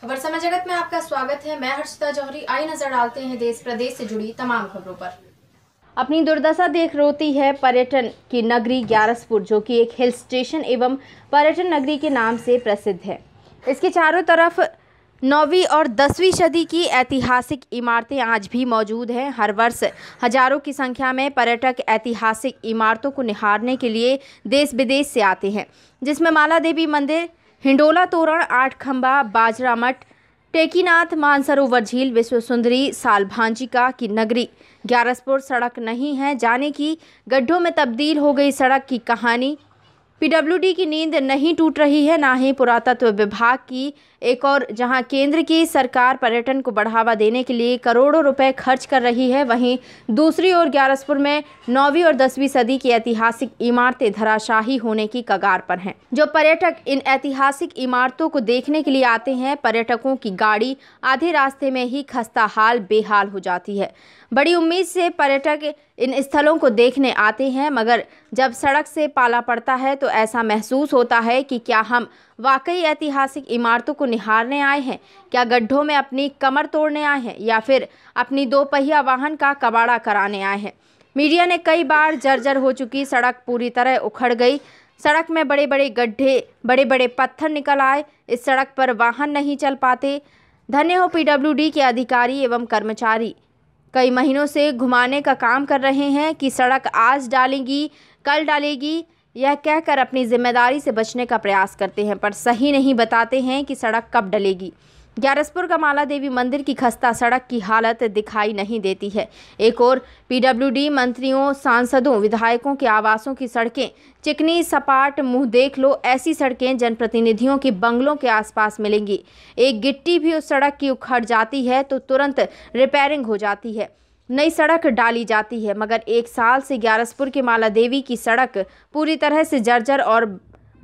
खबर समय जगत में आपका स्वागत है मैं हर्षिता जौहरी आई नजर डालते हैं देश प्रदेश से जुड़ी तमाम खबरों पर अपनी दुर्दशा देख रोती है पर्यटन की नगरी ग्यारसपुर जो कि एक हिल स्टेशन एवं पर्यटन नगरी के नाम से प्रसिद्ध है इसके चारों तरफ नौवीं और दसवीं सदी की ऐतिहासिक इमारतें आज भी मौजूद हैं हर वर्ष हजारों की संख्या में पर्यटक ऐतिहासिक इमारतों को निहारने के लिए देश विदेश से आते हैं जिसमें माला देवी मंदिर हिंडोला तोरण आठ खंबा बाजरामठ टेकीनाथ मानसरोवर झील विश्व सुंदरी साल भांजिका की नगरी ग्यारसपुर सड़क नहीं है जाने की गड्ढों में तब्दील हो गई सड़क की कहानी पीडब्ल्यूडी की नींद नहीं टूट रही है ना ही पुरातत्व विभाग की एक और जहां केंद्र की सरकार पर्यटन को बढ़ावा देने के लिए करोड़ों रुपए खर्च कर रही है वहीं दूसरी ओर ग्यारसपुर में नौवीं और दसवीं सदी की ऐतिहासिक इमारतें धराशाही होने की कगार पर हैं जो पर्यटक इन ऐतिहासिक इमारतों को देखने के लिए आते हैं पर्यटकों की गाड़ी आधे रास्ते में ही खस्ता हाल बेहाल हो जाती है बड़ी उम्मीद से पर्यटक इन स्थलों को देखने आते हैं मगर जब सड़क से पाला पड़ता है तो ऐसा महसूस होता है कि क्या हम वाकई ऐतिहासिक इमारतों को निहारने आए हैं क्या गड्ढों में अपनी कमर तोड़ने आए हैं या फिर अपनी दोपहिया वाहन का कबाड़ा कराने आए हैं मीडिया ने कई बार जर्जर हो चुकी सड़क पूरी तरह उखड़ गई सड़क में बड़े बड़े गड्ढे बड़े बड़े पत्थर निकल आए इस सड़क पर वाहन नहीं चल पाते धन्य हो पीडब्ल्यूडी के अधिकारी एवं कर्मचारी कई महीनों से घुमाने का काम कर रहे हैं कि सड़क आज डालेगी कल डालेगी यह कहकर अपनी जिम्मेदारी से बचने का प्रयास करते हैं पर सही नहीं बताते हैं कि सड़क कब डलेगी ग्यारसपुर का माला देवी मंदिर की खस्ता सड़क की हालत दिखाई नहीं देती है एक और पीडब्ल्यूडी मंत्रियों सांसदों विधायकों के आवासों की सड़कें चिकनी सपाट मुंह देख लो ऐसी सड़कें जनप्रतिनिधियों के बंगलों के आसपास मिलेंगी एक गिट्टी भी उस सड़क की उखड़ जाती है तो तुरंत रिपेयरिंग हो जाती है नई सड़क डाली जाती है मगर एक साल से ग्यारसपुर के माला देवी की सड़क पूरी तरह से जर्जर और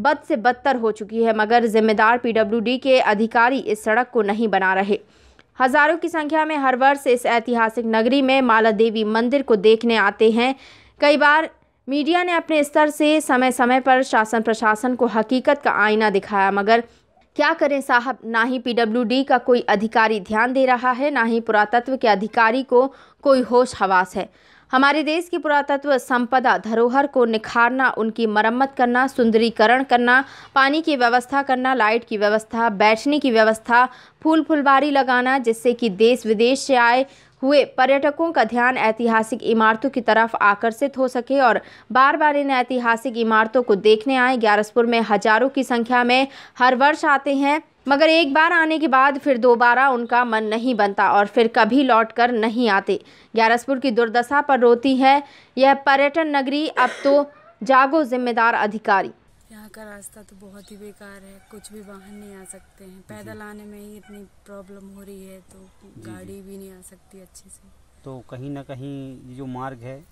बद से बदतर हो चुकी है मगर जिम्मेदार पीडब्ल्यूडी के अधिकारी इस सड़क को नहीं बना रहे हजारों की संख्या में हर वर्ष इस ऐतिहासिक नगरी में माला देवी मंदिर को देखने आते हैं कई बार मीडिया ने अपने स्तर से समय समय पर शासन प्रशासन को हकीकत का आईना दिखाया मगर क्या करें साहब ना ही पीडब्ल्यूडी का कोई अधिकारी ध्यान दे रहा है ना ही पुरातत्व के अधिकारी को कोई होश हवास है हमारे देश की पुरातत्व संपदा धरोहर को निखारना उनकी मरम्मत करना सुंदरीकरण करना पानी की व्यवस्था करना लाइट की व्यवस्था बैठने की व्यवस्था फूल फुलबारी लगाना जिससे कि देश विदेश से आए हुए पर्यटकों का ध्यान ऐतिहासिक इमारतों की तरफ आकर्षित हो सके और बार बार इन ऐतिहासिक इमारतों को देखने आए ग्यारसपुर में हजारों की संख्या में हर वर्ष आते हैं मगर एक बार आने के बाद फिर दोबारा उनका मन नहीं बनता और फिर कभी लौट कर नहीं आते ग्यारसपुर की दुर्दशा पर रोती है यह पर्यटन नगरी अब तो जागो जिम्मेदार अधिकारी यहाँ का रास्ता तो बहुत ही बेकार है कुछ भी वाहन नहीं आ सकते हैं पैदल आने में ही इतनी प्रॉब्लम हो रही है तो गाड़ी भी नहीं आ सकती अच्छे से तो कहीं ना कहीं ये जो मार्ग है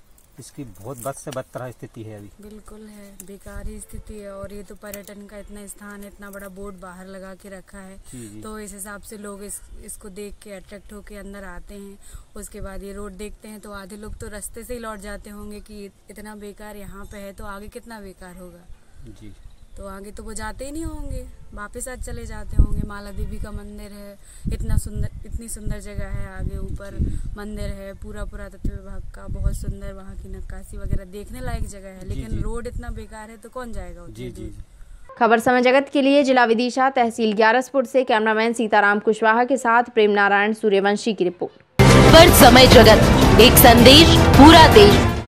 इसकी बहुत बद से बदतर स्थिति है अभी बिल्कुल है बेकार ही स्थिति है और ये तो पर्यटन का इतना स्थान है इतना बड़ा बोर्ड बाहर लगा के रखा है तो इस हिसाब से लोग इस इसको देख के अट्रैक्ट होके अंदर आते हैं उसके बाद ये रोड देखते हैं तो आधे लोग तो रस्ते से ही लौट जाते होंगे कि इतना बेकार यहाँ पे है तो आगे कितना बेकार होगा जी तो आगे तो वो जाते ही नहीं होंगे वापस आज चले जाते होंगे माला देवी का मंदिर है इतना सुंदर इतनी सुंदर जगह है आगे ऊपर मंदिर है पूरा पूरा तत्व विभाग का बहुत सुंदर वहाँ की नक्काशी वगैरह देखने लायक जगह है लेकिन रोड इतना बेकार है तो कौन जाएगा खबर समय जगत के लिए जिला विदिशा तहसील ग्यारसपुर से कैमरामैन सीताराम कुशवाहा के साथ प्रेम नारायण सूर्यवंशी की रिपोर्ट खबर समय जगत एक संदेश पूरा देश